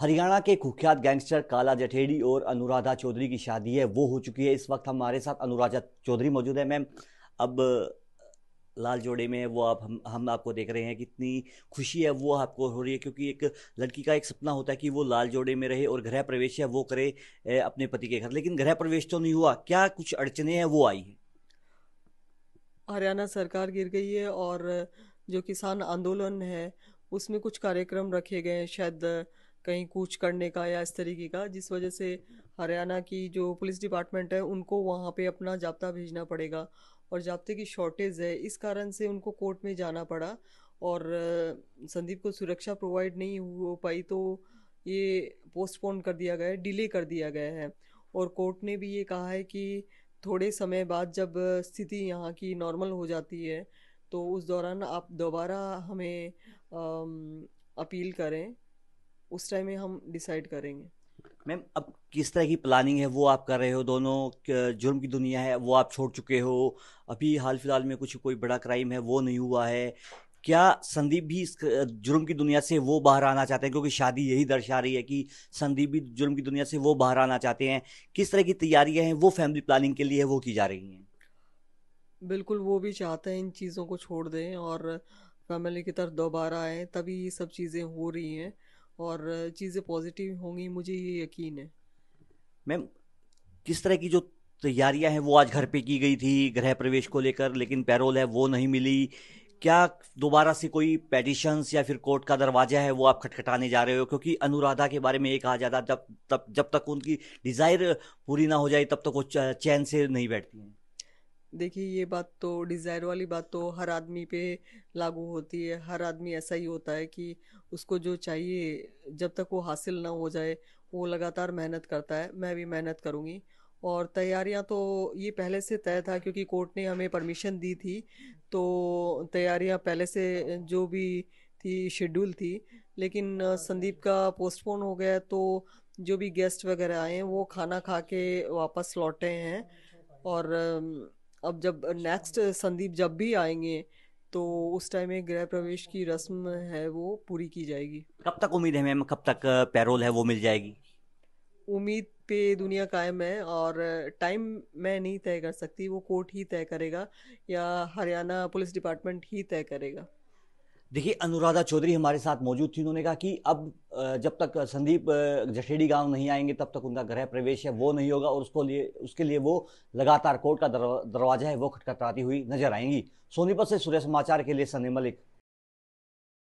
हरियाणा के कुख्यात गैंगस्टर काला जठेड़ी और अनुराधा चौधरी की शादी है वो हो चुकी है इस वक्त हमारे साथ अनुराधा चौधरी मौजूद है मैम अब लाल जोड़े में वो आप हम हम आपको देख रहे हैं कितनी खुशी है वो आपको हो रही है क्योंकि एक लड़की का एक सपना होता है कि वो लाल जोड़े में रहे और गृह प्रवेश है वो करे अपने पति के घर लेकिन गृह प्रवेश तो नहीं हुआ क्या कुछ अड़चने हैं वो आई हैं हरियाणा सरकार गिर गई है और जो किसान आंदोलन है उसमें कुछ कार्यक्रम रखे गए हैं शायद कहीं कूच करने का या इस तरीके का जिस वजह से हरियाणा की जो पुलिस डिपार्टमेंट है उनको वहाँ पे अपना जाप्ता भेजना पड़ेगा और जाप्ते की शॉर्टेज है इस कारण से उनको कोर्ट में जाना पड़ा और संदीप को सुरक्षा प्रोवाइड नहीं हो पाई तो ये पोस्टपोन कर दिया गया है डिले कर दिया गया है और कोर्ट ने भी ये कहा है कि थोड़े समय बाद जब स्थिति यहाँ की नॉर्मल हो जाती है तो उस दौरान आप दोबारा हमें अपील करें उस टाइम में हम डिसाइड करेंगे मैम अब किस तरह की प्लानिंग है वो आप कर रहे हो दोनों जुर्म की दुनिया है वो आप छोड़ चुके हो अभी हाल फिलहाल में कुछ कोई बड़ा क्राइम है वो नहीं हुआ है क्या संदीप भी इस जुर्म की दुनिया से वो बाहर आना चाहते हैं क्योंकि शादी यही दर्शा रही है कि संदीप भी जुर्म की दुनिया से वो बाहर आना चाहते हैं किस तरह की तैयारियां हैं वो फैमिली प्लानिंग के लिए वो की जा रही हैं बिल्कुल वो भी चाहते हैं इन चीज़ों को छोड़ दें और फैमिली की तरफ दोबारा आए तभी ये सब चीज़ें हो रही हैं और चीज़ें पॉजिटिव होंगी मुझे ये यकीन है मैम किस तरह की जो तैयारियां हैं वो आज घर पे की गई थी गृह प्रवेश को लेकर लेकिन पैरोल है वो नहीं मिली क्या दोबारा से कोई पेटिशंस या फिर कोर्ट का दरवाजा है वो आप खटखटाने जा रहे हो क्योंकि अनुराधा के बारे में ये कहा जाता जब तब जब तक उनकी डिज़ायर पूरी ना हो जाए तब तक वो चैन से नहीं बैठती हैं देखिए ये बात तो डिज़ायर वाली बात तो हर आदमी पे लागू होती है हर आदमी ऐसा ही होता है कि उसको जो चाहिए जब तक वो हासिल ना हो जाए वो लगातार मेहनत करता है मैं भी मेहनत करूँगी और तैयारियां तो ये पहले से तय था क्योंकि कोर्ट ने हमें परमिशन दी थी तो तैयारियां पहले से जो भी थी शेड्यूल थी लेकिन संदीप का पोस्टपोन हो गया तो जो भी गेस्ट वगैरह आए हैं वो खाना खा के वापस लौटे हैं और अब जब नेक्स्ट संदीप जब भी आएंगे तो उस टाइम में गृह प्रवेश की रस्म है वो पूरी की जाएगी कब तक उम्मीद है मैम कब तक पैरोल है वो मिल जाएगी उम्मीद पे दुनिया कायम है और टाइम मैं नहीं तय कर सकती वो कोर्ट ही तय करेगा या हरियाणा पुलिस डिपार्टमेंट ही तय करेगा देखिए अनुराधा चौधरी हमारे साथ मौजूद थी उन्होंने कहा कि अब जब तक संदीप जशेड़ी गांव नहीं आएंगे तब तक उनका गृह प्रवेश है वो नहीं होगा और उसको लिए उसके लिए वो लगातार कोर्ट का दरवाजा है वो खटखटाती हुई नजर आएंगी सोनीपत से सूर्य समाचार के लिए सनी मलिक